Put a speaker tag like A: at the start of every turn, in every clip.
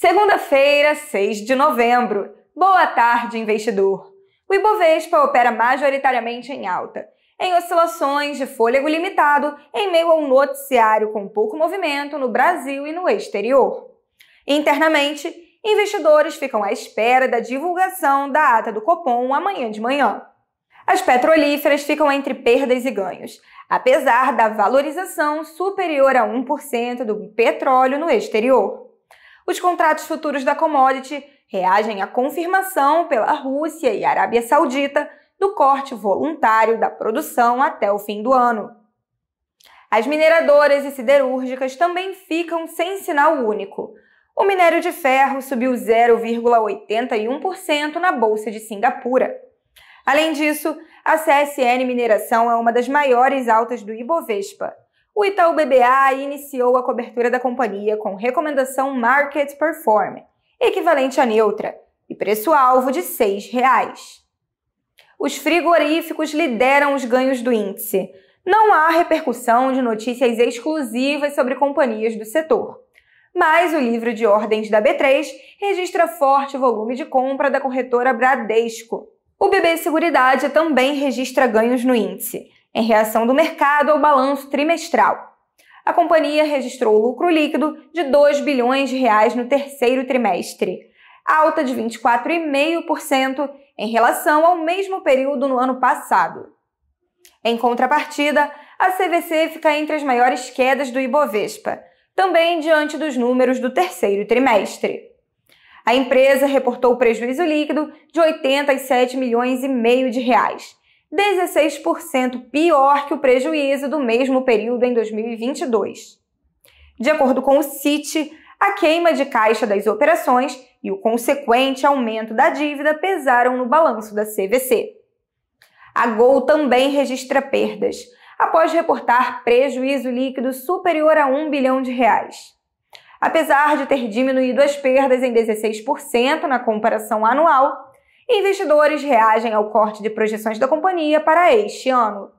A: Segunda-feira, 6 de novembro. Boa tarde, investidor. O Ibovespa opera majoritariamente em alta, em oscilações de fôlego limitado, em meio a um noticiário com pouco movimento no Brasil e no exterior. Internamente, investidores ficam à espera da divulgação da ata do Copom amanhã de manhã. As petrolíferas ficam entre perdas e ganhos, apesar da valorização superior a 1% do petróleo no exterior. Os contratos futuros da commodity reagem à confirmação pela Rússia e Arábia Saudita do corte voluntário da produção até o fim do ano. As mineradoras e siderúrgicas também ficam sem sinal único. O minério de ferro subiu 0,81% na Bolsa de Singapura. Além disso, a CSN Mineração é uma das maiores altas do Ibovespa o Itaú BBA iniciou a cobertura da companhia com recomendação Market Perform, equivalente a neutra, e preço-alvo de R$ 6,00. Os frigoríficos lideram os ganhos do índice. Não há repercussão de notícias exclusivas sobre companhias do setor. Mas o livro de ordens da B3 registra forte volume de compra da corretora Bradesco. O BB Seguridade também registra ganhos no índice em reação do mercado ao balanço trimestral. A companhia registrou lucro líquido de 2 bilhões de reais no terceiro trimestre, alta de 24,5% em relação ao mesmo período no ano passado. Em contrapartida, a CVC fica entre as maiores quedas do Ibovespa, também diante dos números do terceiro trimestre. A empresa reportou prejuízo líquido de 87 milhões e meio de reais, 16% pior que o prejuízo do mesmo período em 2022. De acordo com o CIT, a queima de caixa das operações e o consequente aumento da dívida pesaram no balanço da CVC. A Gol também registra perdas, após reportar prejuízo líquido superior a 1 bilhão de reais. Apesar de ter diminuído as perdas em 16% na comparação anual, Investidores reagem ao corte de projeções da companhia para este ano.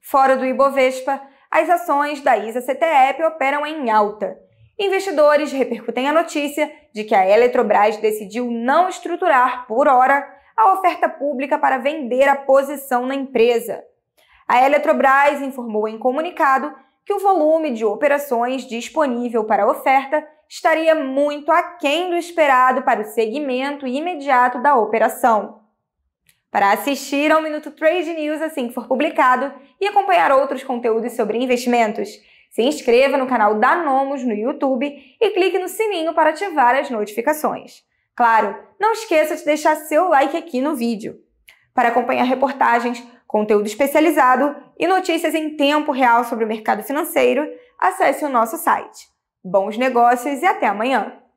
A: Fora do Ibovespa, as ações da ISA CTEP operam em alta. Investidores repercutem a notícia de que a Eletrobras decidiu não estruturar, por hora, a oferta pública para vender a posição na empresa. A Eletrobras informou em comunicado que o volume de operações disponível para a oferta estaria muito aquém do esperado para o segmento imediato da operação. Para assistir ao Minuto Trade News assim que for publicado e acompanhar outros conteúdos sobre investimentos, se inscreva no canal da Nomos no YouTube e clique no sininho para ativar as notificações. Claro, não esqueça de deixar seu like aqui no vídeo. Para acompanhar reportagens, conteúdo especializado e notícias em tempo real sobre o mercado financeiro, acesse o nosso site bons negócios e até amanhã!